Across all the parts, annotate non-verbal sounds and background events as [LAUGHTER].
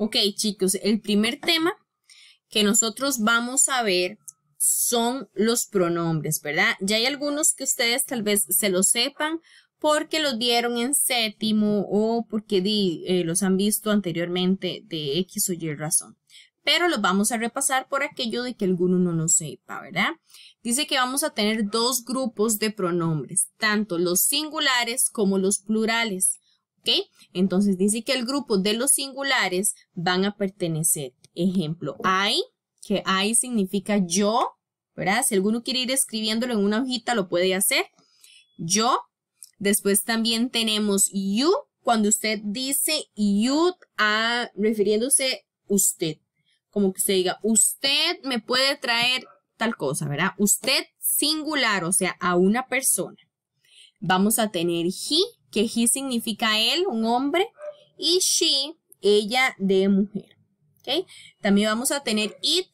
Ok, chicos, el primer tema que nosotros vamos a ver son los pronombres, ¿verdad? Ya hay algunos que ustedes tal vez se lo sepan porque los dieron en séptimo o porque eh, los han visto anteriormente de X o Y razón. Pero los vamos a repasar por aquello de que alguno no lo sepa, ¿verdad? Dice que vamos a tener dos grupos de pronombres, tanto los singulares como los plurales. Entonces dice que el grupo de los singulares van a pertenecer. Ejemplo, I, que I significa yo, ¿verdad? Si alguno quiere ir escribiéndolo en una hojita, lo puede hacer. Yo. Después también tenemos you, cuando usted dice you, a, ah, refiriéndose usted. Como que usted diga, usted me puede traer tal cosa, ¿verdad? Usted singular, o sea, a una persona. Vamos a tener he, que he significa él, un hombre, y she, ella de mujer. También vamos a tener it.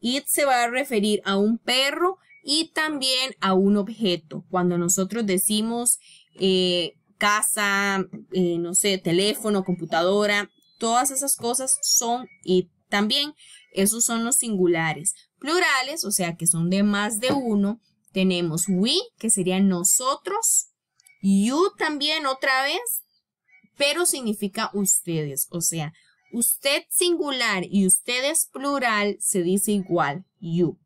It se va a referir a un perro y también a un objeto. Cuando nosotros decimos eh, casa, eh, no sé, teléfono, computadora, todas esas cosas son it. También esos son los singulares. Plurales, o sea que son de más de uno, tenemos we, que serían nosotros, You también otra vez, pero significa ustedes. O sea, usted singular y ustedes plural se dice igual, you.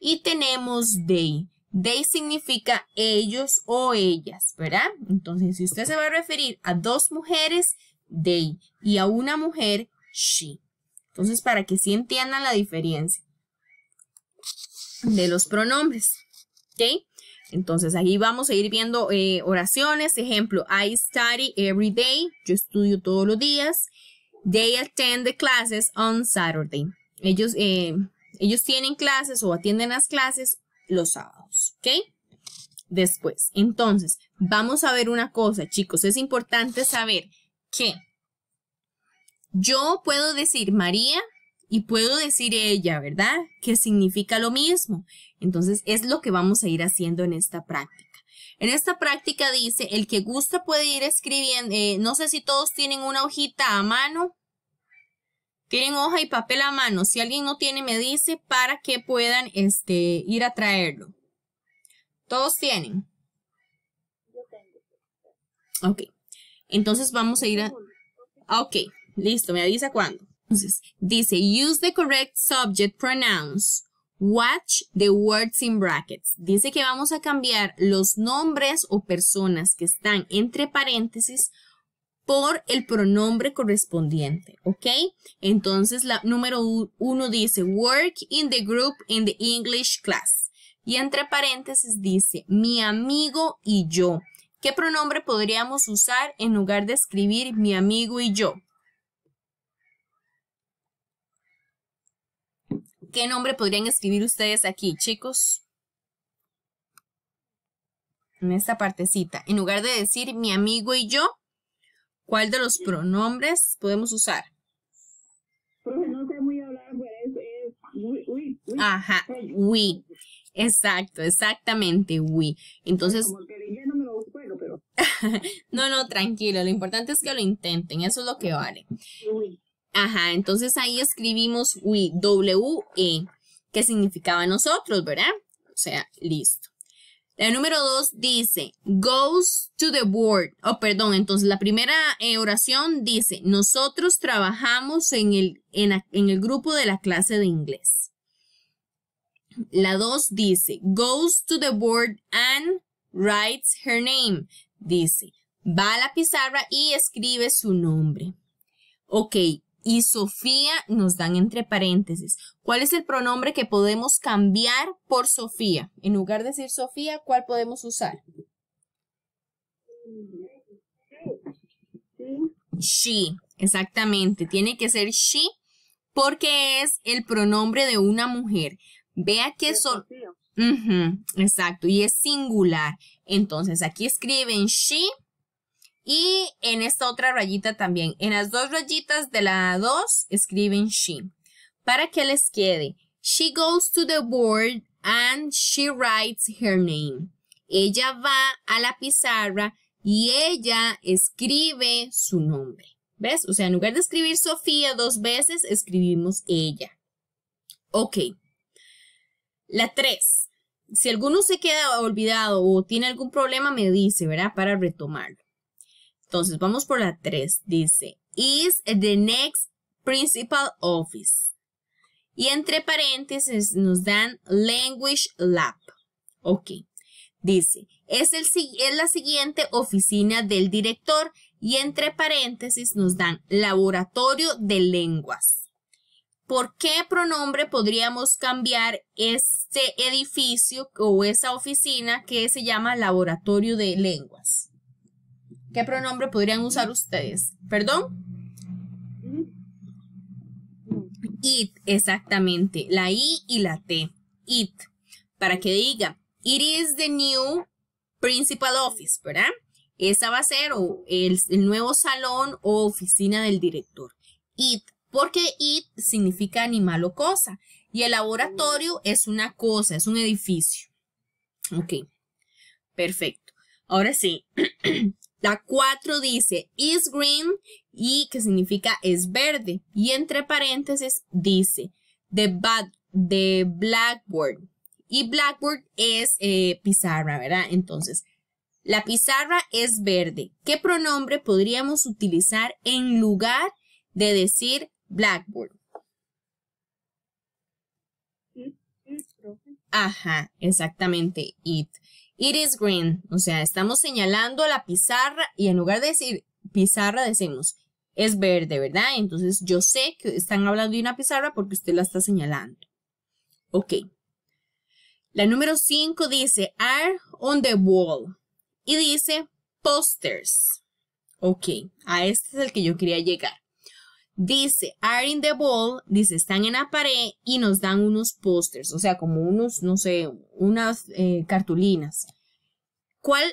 Y tenemos they. They significa ellos o ellas, ¿verdad? Entonces, si usted se va a referir a dos mujeres, they, y a una mujer, she. Entonces, para que sí entiendan la diferencia de los pronombres, ¿ok? Entonces ahí vamos a ir viendo eh, oraciones. Ejemplo, I study every day. Yo estudio todos los días. They attend the classes on Saturday. Ellos, eh, ellos tienen clases o atienden las clases los sábados. ¿Ok? Después, entonces, vamos a ver una cosa, chicos. Es importante saber que yo puedo decir María y puedo decir ella, ¿verdad? Que significa lo mismo. Entonces es lo que vamos a ir haciendo en esta práctica. En esta práctica dice, el que gusta puede ir escribiendo, eh, no sé si todos tienen una hojita a mano, tienen hoja y papel a mano, si alguien no tiene me dice para que puedan este, ir a traerlo. ¿Todos tienen? Ok, entonces vamos a ir a... Ok, listo, me avisa cuándo. Entonces, dice, use the correct subject pronouns. Watch the words in brackets. Dice que vamos a cambiar los nombres o personas que están entre paréntesis por el pronombre correspondiente, ¿ok? Entonces, la número uno dice, work in the group in the English class. Y entre paréntesis dice, mi amigo y yo. ¿Qué pronombre podríamos usar en lugar de escribir mi amigo y yo? ¿Qué nombre podrían escribir ustedes aquí, chicos? En esta partecita. En lugar de decir mi amigo y yo, ¿cuál de los pronombres podemos usar? Ajá, we. Exacto, exactamente, we. Entonces... no, [LAUGHS] no, no, tranquilo. Lo importante es que lo intenten. Eso es lo que vale. Ajá, entonces ahí escribimos we, W-E, que significaba nosotros, ¿verdad? O sea, listo. La número dos dice, goes to the board. Oh, perdón, entonces la primera eh, oración dice, nosotros trabajamos en el, en, en el grupo de la clase de inglés. La dos dice, goes to the board and writes her name. Dice, va a la pizarra y escribe su nombre. Ok, y Sofía nos dan entre paréntesis. ¿Cuál es el pronombre que podemos cambiar por Sofía? En lugar de decir Sofía, ¿cuál podemos usar? She, exactamente. Tiene que ser she porque es el pronombre de una mujer. Vea que son... exacto, y es singular. Entonces aquí escriben she y en esta otra rayita también, en las dos rayitas de la 2 escriben she. Para que les quede, she goes to the board and she writes her name. Ella va a la pizarra y ella escribe su nombre. ¿Ves? O sea, en lugar de escribir Sofía dos veces, escribimos ella. Ok. La 3. Si alguno se queda olvidado o tiene algún problema, me dice, ¿verdad? Para retomarlo. Entonces vamos por la 3. Dice, is the next principal office. Y entre paréntesis nos dan language lab. Ok. Dice, es, el, es la siguiente oficina del director y entre paréntesis nos dan laboratorio de lenguas. ¿Por qué pronombre podríamos cambiar este edificio o esa oficina que se llama laboratorio de lenguas? ¿Qué pronombre podrían usar ustedes? ¿Perdón? It, exactamente. La I y la T. It. Para que diga, it is the new principal office, ¿verdad? Esa va a ser el, el nuevo salón o oficina del director. It, porque it significa animal o cosa. Y el laboratorio es una cosa, es un edificio. Ok, perfecto. Ahora sí, [CLEARS THROAT] La 4 dice is green y que significa es verde. Y entre paréntesis dice the, blackboard. Y blackboard es eh, pizarra, ¿verdad? Entonces, la pizarra es verde. ¿Qué pronombre podríamos utilizar en lugar de decir blackboard? Ajá, exactamente, it. It is green. O sea, estamos señalando la pizarra y en lugar de decir pizarra decimos es verde, ¿verdad? Entonces yo sé que están hablando de una pizarra porque usted la está señalando. Ok. La número 5 dice are on the wall y dice posters. Ok, a este es el que yo quería llegar dice are in the ball, dice están en la pared y nos dan unos posters. o sea, como unos, no sé, unas eh, cartulinas. ¿Cuál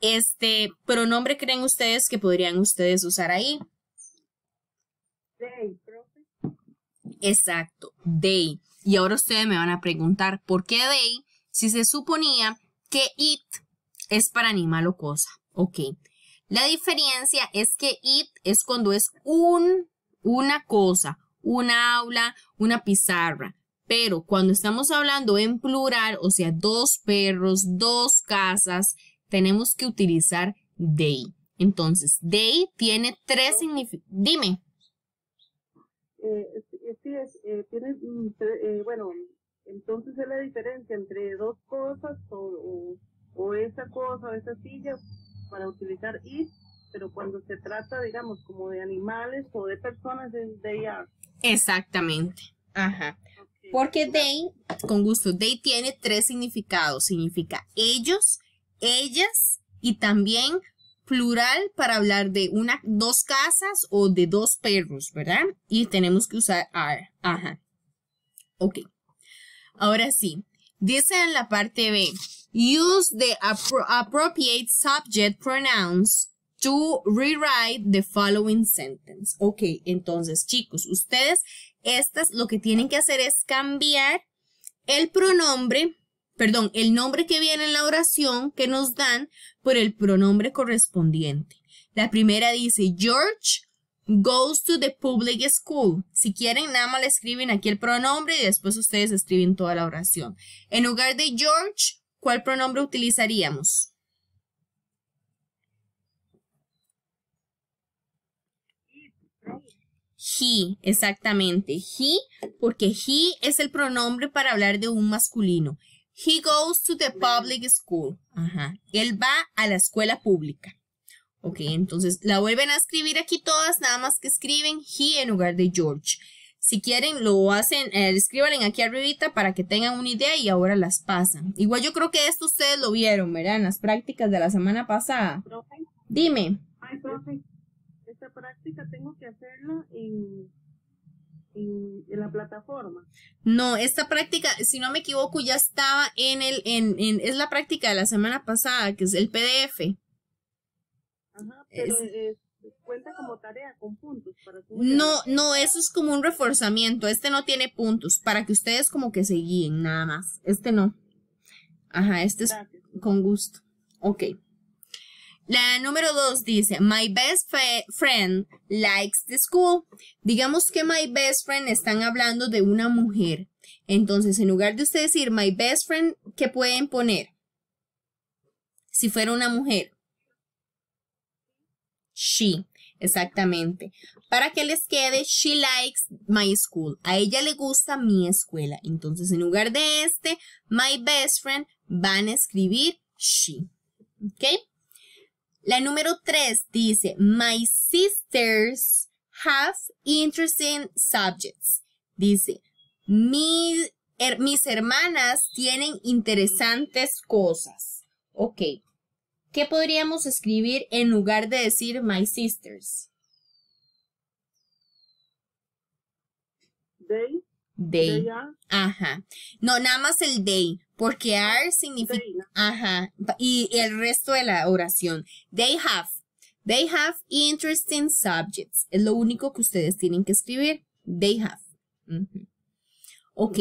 este pronombre creen ustedes que podrían ustedes usar ahí? They, profe. Exacto, they. Y ahora ustedes me van a preguntar por qué they si se suponía que it es para animal o cosa. Ok. La diferencia es que it es cuando es un una cosa, una aula, una pizarra. Pero cuando estamos hablando en plural, o sea, dos perros, dos casas, tenemos que utilizar they. Entonces, they tiene tres significados. Dime. Eh, eh, sí, es, eh, tiene, mm, bueno, entonces es la diferencia entre dos cosas o, o, esa cosa o esa silla para utilizar it pero cuando se trata, digamos, como de animales o de personas, es they are. Exactamente. Ajá. Porque they, con gusto, they tiene tres significados. Significa ellos, ellas y también plural para hablar de una, dos casas o de dos perros, ¿verdad? Y tenemos que usar are. Ajá. Ok. Ahora sí. Dice en la parte B. Use the appropriate subject pronouns to rewrite the following sentence. Ok, entonces chicos, ustedes estas lo que tienen que hacer es cambiar el pronombre, perdón, el nombre que viene en la oración que nos dan por el pronombre correspondiente. La primera dice, George goes to the public school. Si quieren, nada más le escriben aquí el pronombre y después ustedes escriben toda la oración. En lugar de George, ¿cuál pronombre utilizaríamos? He, exactamente. He, porque he es el pronombre para hablar de un masculino. He goes to the public school. Ajá. Él va a la escuela pública. Ok, entonces la vuelven a escribir aquí todas, nada más que escriben he en lugar de George. Si quieren, lo hacen, eh, escriban aquí arribita para que tengan una idea y ahora las pasan. Igual yo creo que esto ustedes lo vieron, ¿verdad? En las prácticas de la semana pasada. Dime esta práctica tengo que hacerla en, la plataforma. No, esta práctica, si no me equivoco, ya estaba en el, en, en es la práctica de la semana pasada, que es el PDF. Ajá, pero eh, cuenta como tarea con puntos. Para no, no, eso es como un reforzamiento. Este no tiene puntos, para que ustedes como que se guíen, nada más. Este no. Ajá, este es con gusto. Ok. La número dos dice, my best friend likes the school. Digamos que my best friend están hablando de una mujer. Entonces, en lugar de usted decir my best friend, ¿qué pueden poner? Si fuera una mujer. She, exactamente. Para que les quede, she likes my school. A ella le gusta mi escuela. Entonces, en lugar de este, my best friend, van a escribir she. ¿Ok? La número tres dice, my sisters have interesting subjects. Dice, mis, mis hermanas tienen interesantes cosas. Ok. ¿Qué podríamos escribir en lugar de decir my sisters? They. They. Ajá. No, nada más el they. Porque are significa... Ajá. Y el resto de la oración. They have. They have interesting subjects. Es lo único que ustedes tienen que escribir. They have. Ok.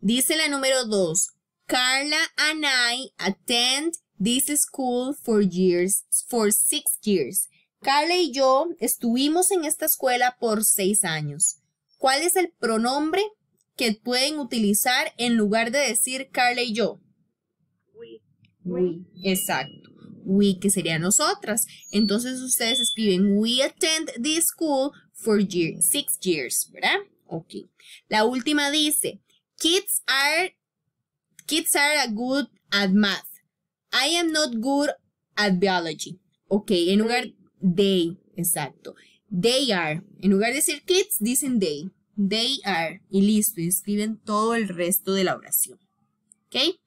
Dice la número dos. Carla and I attend this school for years, for six years. Carla y yo estuvimos en esta escuela por seis años. ¿Cuál es el pronombre? que pueden utilizar en lugar de decir Carla y yo. We. We. Exacto. We, que sería nosotras. Entonces ustedes escriben We attend this school for six years, ¿verdad? Ok. La última dice, kids are, kids are good at math. I am not good at biology. Ok, en lugar they, exacto. They are. En lugar de decir kids, dicen they. They are. Y listo. Y escriben todo el resto de la oración. ¿Ok?